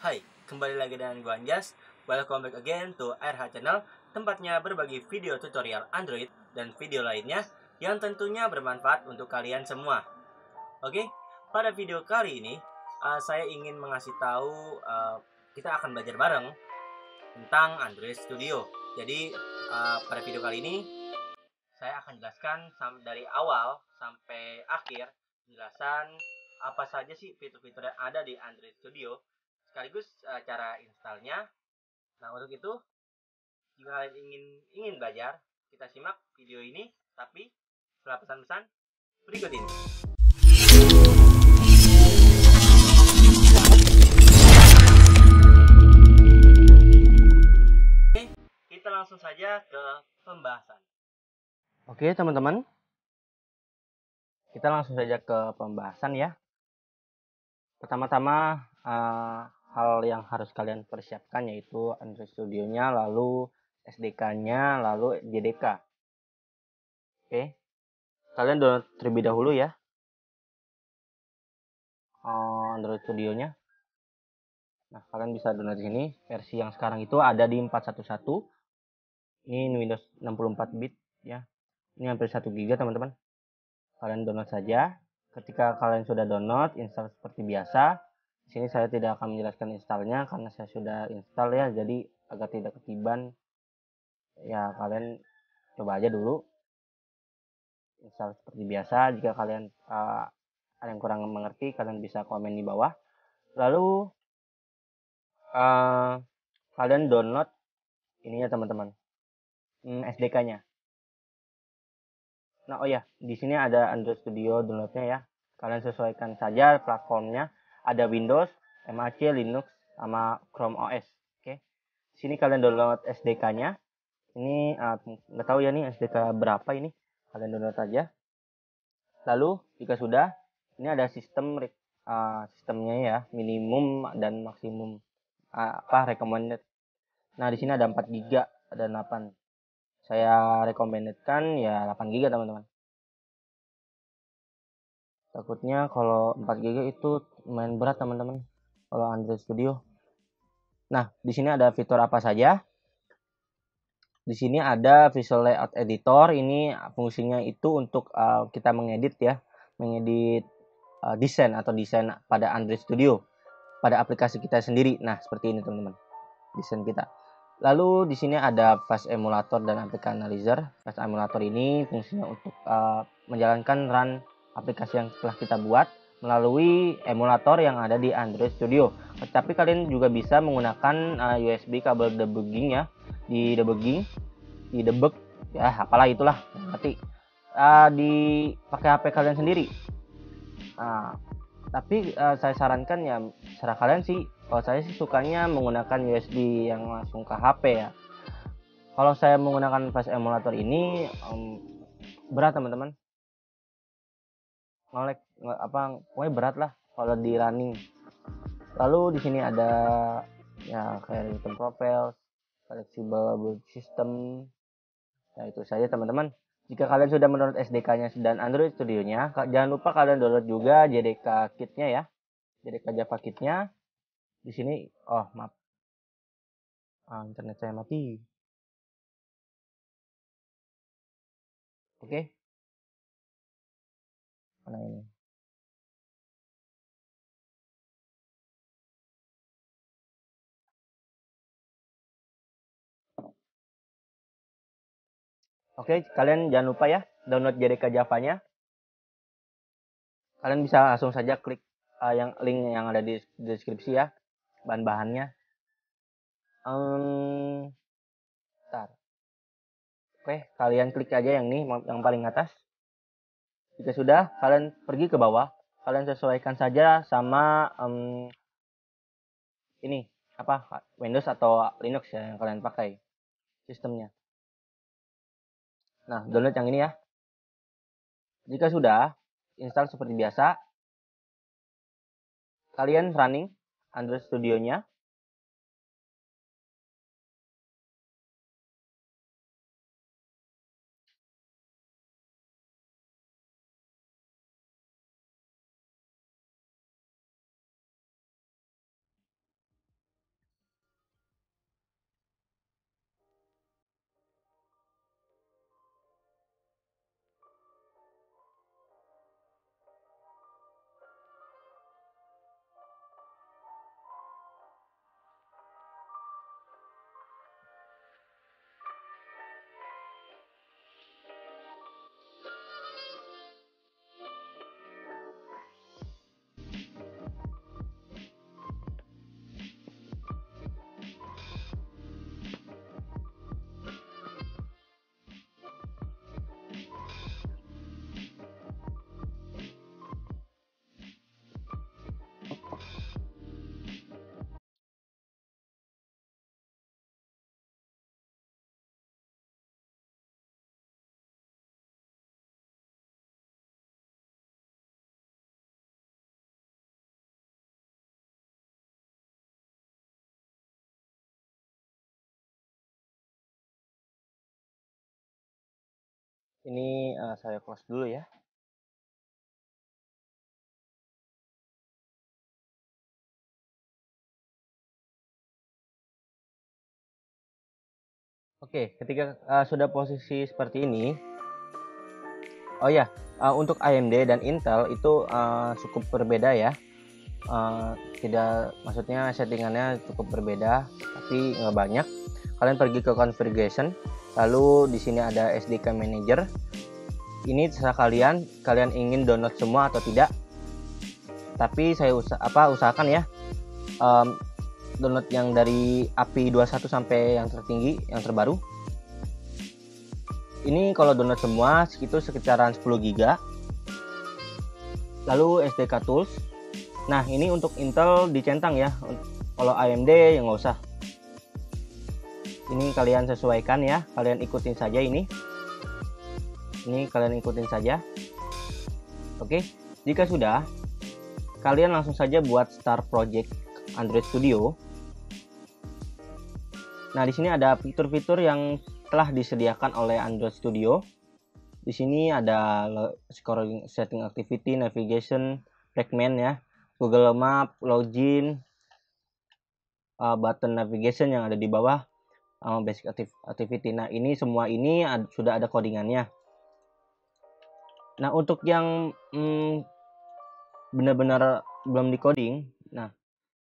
Hai, kembali lagi dengan gue Anjas Welcome back again to RH Channel Tempatnya berbagi video tutorial Android dan video lainnya Yang tentunya bermanfaat untuk kalian semua Oke, pada video kali ini uh, Saya ingin mengasih tahu uh, Kita akan belajar bareng Tentang Android Studio Jadi uh, pada video kali ini Saya akan jelaskan dari awal sampai akhir Penjelasan apa saja sih fitur-fitur yang ada di Android Studio sekaligus uh, cara installnya. Nah, untuk itu jika kalian ingin ingin belajar, kita simak video ini tapi setelah pesan-pesan berikut ini. kita langsung saja ke pembahasan. Oke, teman-teman. Kita langsung saja ke pembahasan ya. Pertama-tama uh, hal yang harus kalian persiapkan yaitu Android Studio-nya, lalu SDK-nya, lalu JDK. Oke. Kalian download terlebih dahulu ya. Eh, Android Studio-nya. Nah, kalian bisa download di sini. Versi yang sekarang itu ada di 411. Ini Windows 64 bit ya. Ini hampir 1 GB, teman-teman. Kalian download saja. Ketika kalian sudah download, install seperti biasa sini saya tidak akan menjelaskan installnya karena saya sudah install ya jadi agar tidak ketiban ya kalian coba aja dulu install seperti biasa jika kalian uh, ada yang kurang mengerti kalian bisa komen di bawah lalu uh, kalian download ini ya teman-teman hmm, SDK-nya nah oh ya di sini ada Android Studio downloadnya ya kalian sesuaikan saja platformnya ada Windows, MAC, Linux, sama Chrome OS. Oke. Okay. Sini kalian download SDK-nya. Ini eh, nggak uh, tahu ya nih SDK berapa ini. Kalian download aja. Lalu jika sudah, ini ada sistem uh, sistemnya ya, minimum dan maksimum uh, eh, apa recommended. Nah, di sini ada 4 GB ada 8. Saya rekomendasikan ya 8 GB teman-teman takutnya kalau 4 GB itu main berat teman-teman kalau Android Studio. Nah, di sini ada fitur apa saja? Di sini ada Visual Layout Editor. Ini ah, fungsinya itu untuk uh, kita mengedit ya, mengedit uh, desain atau desain pada Android Studio pada aplikasi kita sendiri. Nah, seperti ini teman-teman. Desain kita. Lalu di sini ada Fast Emulator dan Application Analyzer. Fast Emulator ini fungsinya untuk uh, menjalankan run aplikasi yang telah kita buat melalui emulator yang ada di Android Studio. Tetapi kalian juga bisa menggunakan eh, USB kabel debugging ya di debugging, di debug ya apalah itulah nanti uh, di pakai HP kalian sendiri. Nah, tapi uh, saya sarankan ya secara kalian sih. Kalau saya sih sukanya menggunakan USB yang langsung ke HP ya. Kalau saya menggunakan flash emulator ini um, berat teman-teman ngelek nge, apa pokoknya berat lah kalau di running lalu di sini ada ya kayak rhythm profile flexible system nah itu saja teman-teman jika kalian sudah mendownload SDK-nya dan Android Studio-nya, jangan lupa kalian download juga JDK Kit-nya ya. JDK Java Kit-nya. Di sini, oh maaf. Ah, internet saya mati. Oke, okay menang ini Oke, kalian jangan lupa ya download JDK nya Kalian bisa langsung saja klik uh, yang link yang ada di deskripsi ya, bahan-bahannya. Um, Oke, kalian klik aja yang ini yang paling atas. Jika sudah, kalian pergi ke bawah. Kalian sesuaikan saja sama um, ini apa Windows atau Linux ya yang kalian pakai sistemnya. Nah, download yang ini ya. Jika sudah, install seperti biasa. Kalian running Android Studio-nya. ini uh, saya close dulu ya. Oke, ketika uh, sudah posisi seperti ini, oh ya, uh, untuk AMD dan Intel itu uh, cukup berbeda ya. Uh, tidak, maksudnya settingannya cukup berbeda, tapi nggak banyak. Kalian pergi ke configuration, Lalu di sini ada SDK Manager. Ini terserah kalian, kalian ingin download semua atau tidak. Tapi saya usah apa usahakan ya um, download yang dari API 21 sampai yang tertinggi, yang terbaru. Ini kalau download semua itu sekitaran 10 GB. Lalu SDK Tools. Nah, ini untuk Intel dicentang ya. Kalau AMD yang nggak usah ini kalian sesuaikan ya kalian ikutin saja ini ini kalian ikutin saja oke jika sudah kalian langsung saja buat start project Android Studio nah di sini ada fitur-fitur yang telah disediakan oleh Android Studio di sini ada scoring setting activity navigation fragment ya Google Map login uh, button navigation yang ada di bawah uh, basic activity. Nah, ini semua ini ad, sudah ada codingannya. Nah, untuk yang benar hmm, benar-benar belum dikoding, nah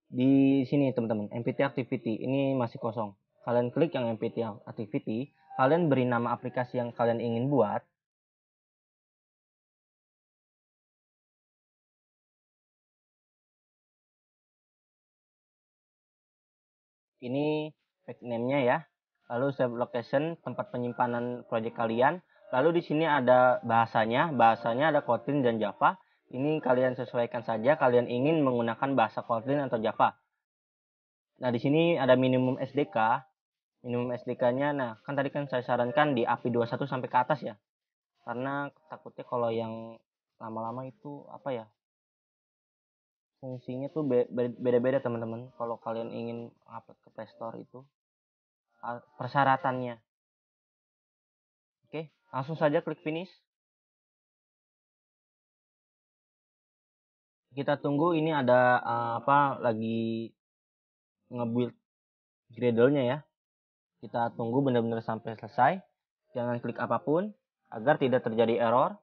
di sini teman-teman MPT activity ini masih kosong. Kalian klik yang MPT activity, kalian beri nama aplikasi yang kalian ingin buat. Ini fake name-nya ya. Lalu save location tempat penyimpanan project kalian. Lalu di sini ada bahasanya, bahasanya ada Kotlin dan Java. Ini kalian sesuaikan saja kalian ingin menggunakan bahasa Kotlin atau Java. Nah, di sini ada minimum SDK. Minimum SDK-nya nah, kan tadi kan saya sarankan di API 21 sampai ke atas ya. Karena takutnya kalau yang lama-lama itu apa ya? Fungsinya tuh beda-beda teman-teman. Kalau kalian ingin upload ke Play Store itu persyaratannya. Oke, langsung saja klik finish. Kita tunggu ini ada uh, apa lagi ngebuild Gradle-nya ya. Kita tunggu benar-benar sampai selesai. Jangan klik apapun agar tidak terjadi error.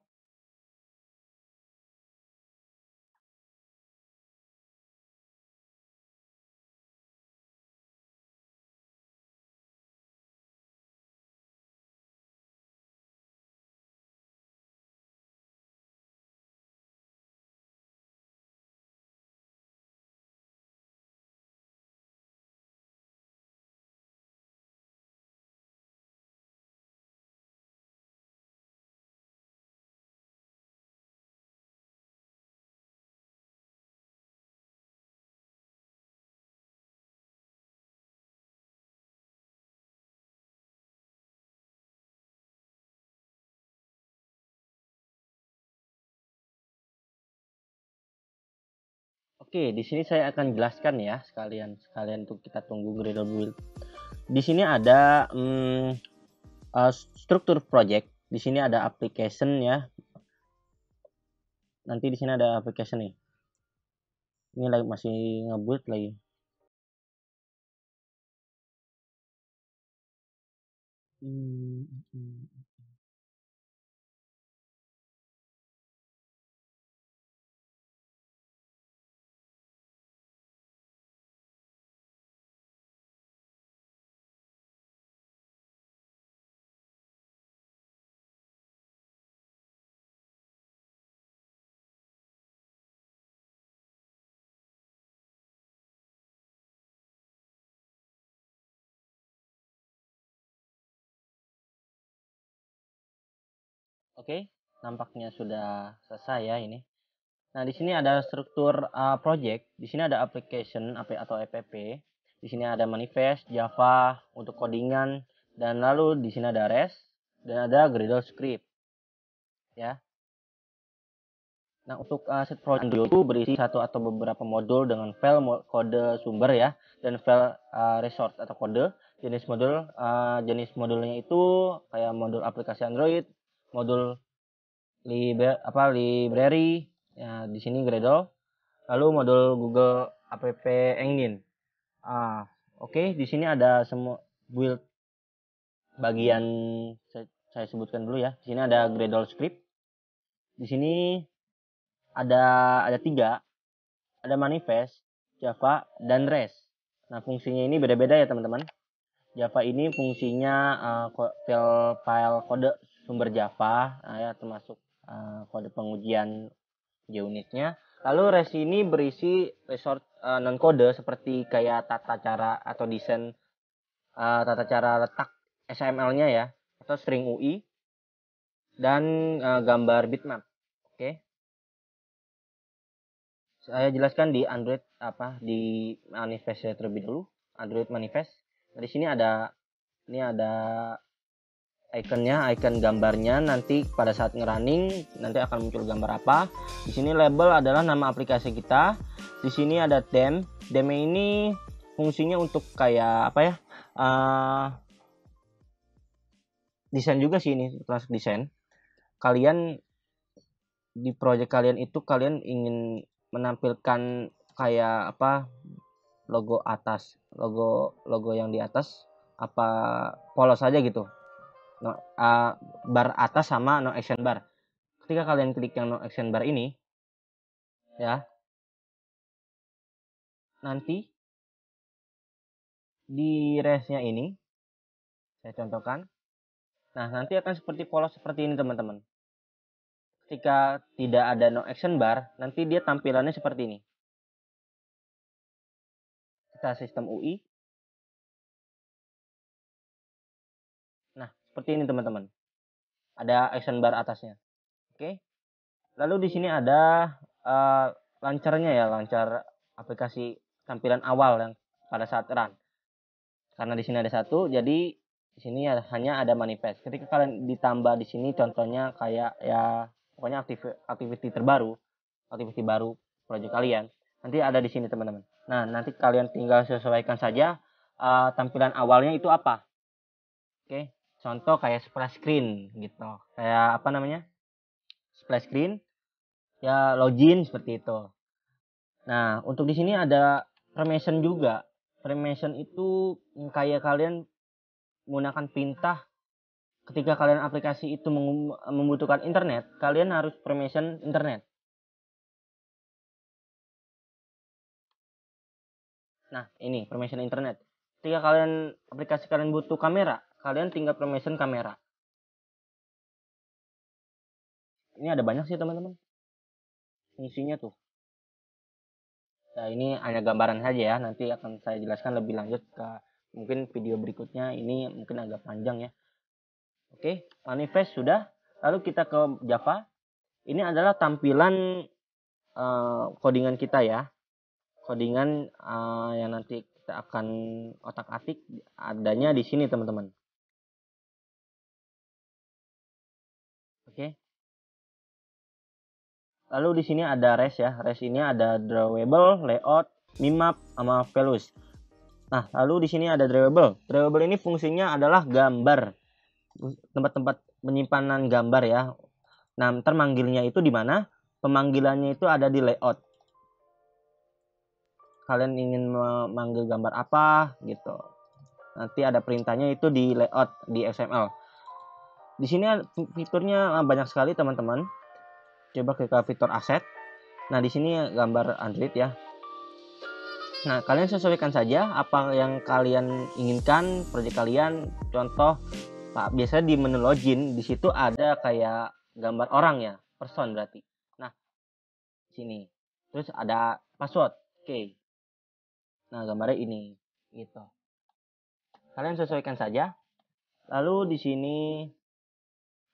Oke, di sini saya akan jelaskan ya sekalian sekalian tuh kita tunggu Gradle build. Di sini ada hmm, uh, struktur project. Di sini ada application ya. Nanti di sini ada application nih. Ini lagi masih ngebuild lagi. hmm. hmm, hmm. Oke, nampaknya sudah selesai ya ini. Nah, di sini ada struktur uh, project, di sini ada application AP atau app. E di sini ada manifest, Java untuk codingan dan lalu di sini ada REST dan ada Gradle script. Ya. Nah, untuk uh, set project itu berisi satu atau beberapa modul dengan file kode sumber ya dan file uh, resource atau kode jenis modul uh, jenis modulnya itu kayak modul aplikasi Android, modul liber apa library ya di sini Gradle lalu modul Google App Engine ah oke okay, di sini ada semua build bagian saya, saya sebutkan dulu ya di sini ada Gradle script di sini ada ada tiga ada manifest Java dan REST nah fungsinya ini beda-beda ya teman-teman Java ini fungsinya uh, eh, file file kode sumber Java ah, ya, termasuk uh, kode pengujian junit unitnya. Lalu res ini berisi resort uh, ah, non kode seperti kayak tata cara atau desain uh, tata cara letak SML-nya ya atau string UI dan uh, gambar bitmap. Oke. Okay. Saya jelaskan di Android apa di manifest terlebih dulu. Android manifest. Nah, di sini ada ini ada iconnya, icon gambarnya nanti pada saat ngerunning nanti akan muncul gambar apa. Di sini label adalah nama aplikasi kita. Di sini ada dem. Dem ini fungsinya untuk kayak apa ya? Uh, desain juga sih ini termasuk desain. Kalian di project kalian itu kalian ingin menampilkan kayak apa logo atas, logo logo yang di atas apa polos aja gitu no, uh, bar atas sama no action bar. Ketika kalian klik yang no action bar ini, ya, nanti di resnya ini, saya contohkan. Nah, nanti akan seperti polos seperti ini, teman-teman. Ketika tidak ada no action bar, nanti dia tampilannya seperti ini. Kita sistem UI, Seperti ini teman-teman. Ada action bar atasnya. Oke. Lalu di sini ada uh, lancarnya ya, lancar aplikasi tampilan awal yang pada saat run. Karena di sini ada satu, jadi di sini ya hanya ada manifest. Ketika kalian ditambah di sini contohnya kayak ya pokoknya aktivitas activity terbaru, activity baru proyek kalian. Nanti ada di sini teman-teman. Nah, nanti kalian tinggal sesuaikan saja uh, tampilan awalnya itu apa. Oke. Okay contoh kayak splash screen gitu kayak apa namanya splash screen ya login seperti itu nah untuk di sini ada permission juga permission itu kayak kalian menggunakan perintah ketika kalian aplikasi itu membutuhkan internet kalian harus permission internet nah ini permission internet ketika kalian aplikasi kalian butuh kamera kalian tinggal permission kamera ini ada banyak sih teman-teman fungsinya tuh nah ini hanya gambaran saja ya nanti akan saya jelaskan lebih lanjut ke mungkin video berikutnya ini mungkin agak panjang ya oke manifest sudah lalu kita ke Java ini adalah tampilan uh, codingan kita ya codingan uh, yang nanti kita akan otak-atik adanya di sini teman-teman Lalu di sini ada res ya. Res ini ada drawable, layout, mimap, sama values. Nah, lalu di sini ada drawable. Drawable ini fungsinya adalah gambar. Tempat-tempat penyimpanan gambar ya. Nah, ntar manggilnya itu di mana? Pemanggilannya itu ada di layout. Kalian ingin memanggil gambar apa gitu. Nanti ada perintahnya itu di layout di XML. Di sini fiturnya banyak sekali teman-teman coba klik ke fitur aset nah di sini gambar Android ya nah kalian sesuaikan saja apa yang kalian inginkan proyek kalian contoh Pak biasa di menu login di situ ada kayak gambar orang ya person berarti nah sini terus ada password oke nah gambarnya ini gitu kalian sesuaikan saja lalu di sini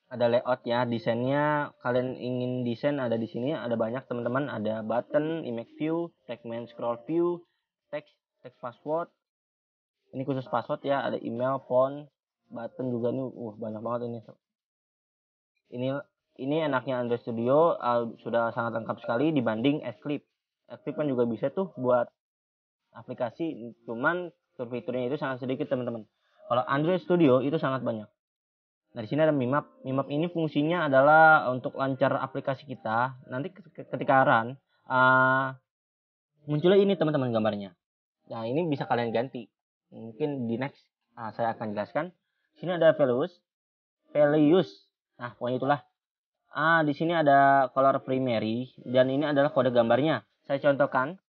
ada layout ya desainnya kalian ingin desain ada di sini ada banyak teman-teman ada button image view segment scroll view text text password ini khusus password ya ada email phone, button juga nih uh banyak banget ini ini ini enaknya Android Studio uh, sudah sangat lengkap sekali dibanding Xclip Xclip kan juga bisa tuh buat aplikasi cuman fitur-fiturnya itu sangat sedikit teman-teman kalau Android Studio itu sangat banyak Nah, di sini ada Mimap. Mimap ini fungsinya adalah untuk lancar aplikasi kita. Nanti ketika run, uh, munculnya ini teman-teman gambarnya. Nah, ini bisa kalian ganti. Mungkin di next uh, saya akan jelaskan. Di sini ada velus, values. Nah, pokoknya itulah. uh, di sini ada color primary dan ini adalah kode gambarnya. Saya contohkan.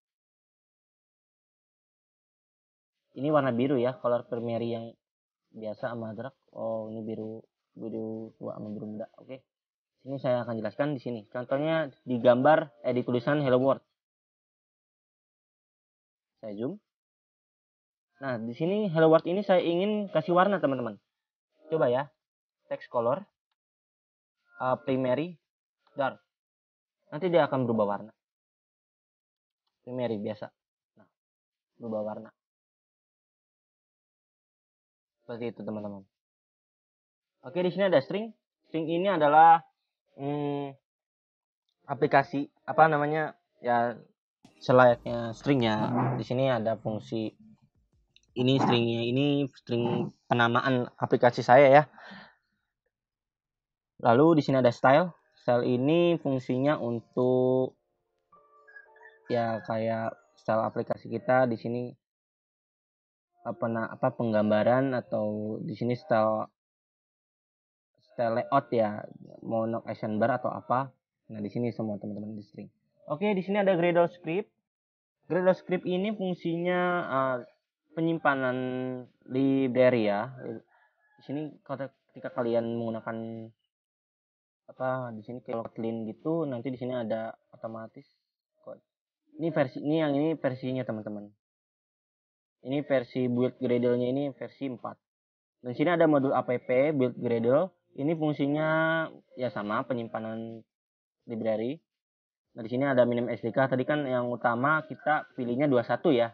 Ini warna biru ya, color primary yang biasa sama drag oh ini biru biru tua sama biru muda oke okay. sini saya akan jelaskan di sini contohnya di gambar eh di tulisan hello world saya zoom nah di sini hello world ini saya ingin kasih warna teman-teman coba ya text color uh, primary dark nanti dia akan berubah warna primary biasa nah berubah warna seperti itu teman-teman Oke, di sini ada string. String ini adalah hmm, aplikasi apa namanya ya selayaknya string ya. Hmm. Di sini ada fungsi ini stringnya ini string penamaan aplikasi saya ya. Lalu di sini ada style. Style ini fungsinya untuk ya kayak style aplikasi kita di sini apa apa penggambaran atau di sini style kita layout ya mau knock action bar atau apa nah di sini semua teman-teman di string oke di sini ada gradle script gradle script ini fungsinya uh, penyimpanan library ya di sini ketika kalian menggunakan apa di sini kalau clean gitu nanti di sini ada otomatis ini versi ini yang ini versinya teman-teman ini versi build gradle-nya ini versi 4 dan sini ada modul app build gradle ini fungsinya ya sama penyimpanan library. Nah, di sini ada minim SDK. Tadi kan yang utama kita pilihnya 21 ya.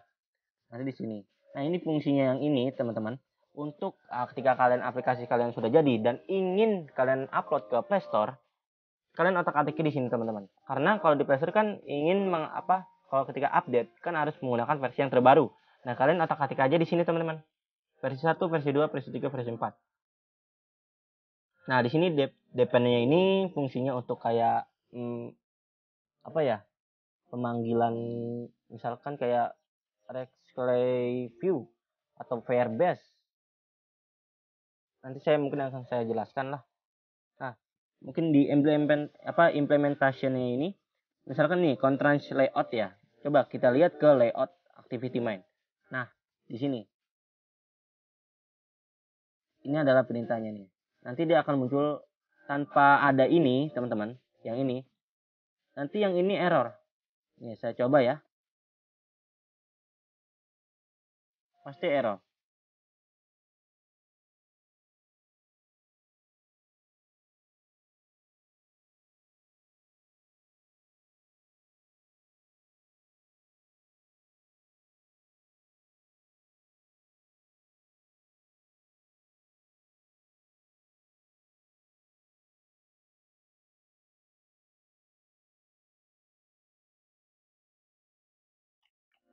Nanti di sini. Nah, ini fungsinya yang ini, teman-teman. Untuk ah, ketika kalian aplikasi kalian sudah jadi dan ingin kalian upload ke Play Store, kalian otak-atik di sini, teman-teman. Karena kalau di Play Store kan ingin mengapa kalau ketika update kan harus menggunakan versi yang terbaru. Nah, kalian otak-atik aja di sini, teman-teman. Versi 1, versi 2, versi 3, versi 4. Nah, di sini depennya ini fungsinya untuk kayak hmm, apa ya? Pemanggilan misalkan kayak Rexley View atau Firebase Nanti saya mungkin akan saya jelaskan lah. Nah, mungkin di implement apa implementasinya ini misalkan nih contrast layout ya. Coba kita lihat ke layout activity main. Nah, di sini. Ini adalah perintahnya nih nanti dia akan muncul tanpa ada ini teman-teman yang ini nanti yang ini error ini saya coba ya pasti error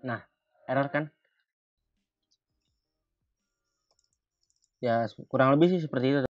Nah, error kan? Ya, kurang lebih sih seperti itu.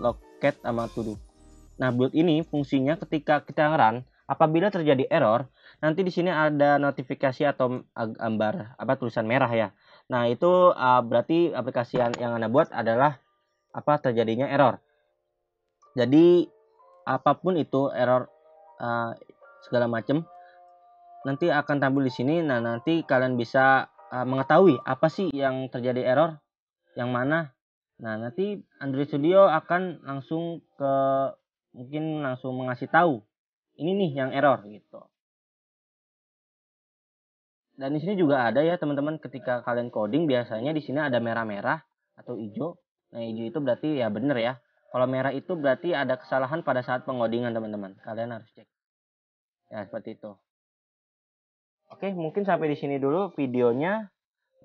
loket sama tuduh. Nah, build ini fungsinya ketika kita run, apabila terjadi error, nanti di sini ada notifikasi atau gambar apa tulisan merah ya. Nah, itu uh, berarti aplikasi yang Anda buat adalah apa terjadinya error. Jadi apapun itu error uh, segala macam nanti akan tampil di sini. Nah, nanti kalian bisa uh, mengetahui apa sih yang terjadi error, yang mana Nah, nanti Android Studio akan langsung ke mungkin langsung mengasih tahu ini nih yang error gitu. Dan di sini juga ada ya teman-teman ketika kalian coding biasanya di sini ada merah-merah atau hijau. Nah, hijau itu berarti ya benar ya. Kalau merah itu berarti ada kesalahan pada saat pengodingan teman-teman. Kalian harus cek. Ya, seperti itu. Oke, mungkin sampai di sini dulu videonya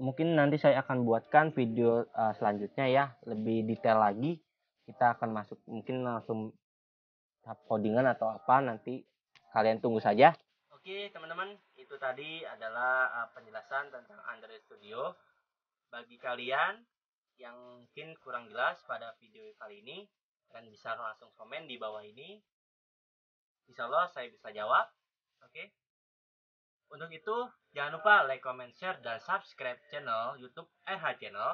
mungkin nanti saya akan buatkan video uh, selanjutnya ya lebih detail lagi kita akan masuk mungkin langsung tahap codingan atau apa nanti kalian tunggu saja oke teman-teman itu tadi adalah uh, penjelasan tentang Android Studio bagi kalian yang mungkin kurang jelas pada video kali ini kalian bisa langsung komen di bawah ini Insya Allah saya bisa jawab oke untuk itu, jangan lupa like, comment, share, dan subscribe channel YouTube RH eh, Channel.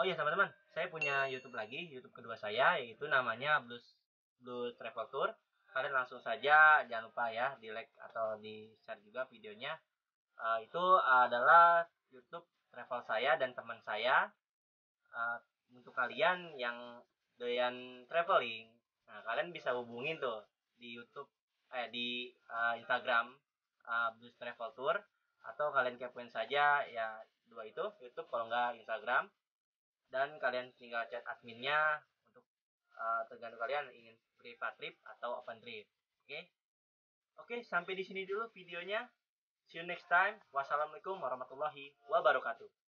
Oh iya teman-teman, saya punya YouTube lagi, YouTube kedua saya, yaitu namanya Blues Blues Travel Tour. Kalian langsung saja, jangan lupa ya, di like atau di share juga videonya. Uh, itu adalah YouTube travel saya dan teman saya. Uh, untuk kalian yang doyan traveling, nah kalian bisa hubungin tuh di YouTube, eh di uh, Instagram uh, Blues Travel Tour atau kalian kepoin saja ya dua itu YouTube kalau nggak Instagram dan kalian tinggal chat adminnya untuk uh, tergantung kalian ingin private trip atau open trip oke okay? oke okay, sampai di sini dulu videonya see you next time wassalamualaikum warahmatullahi wabarakatuh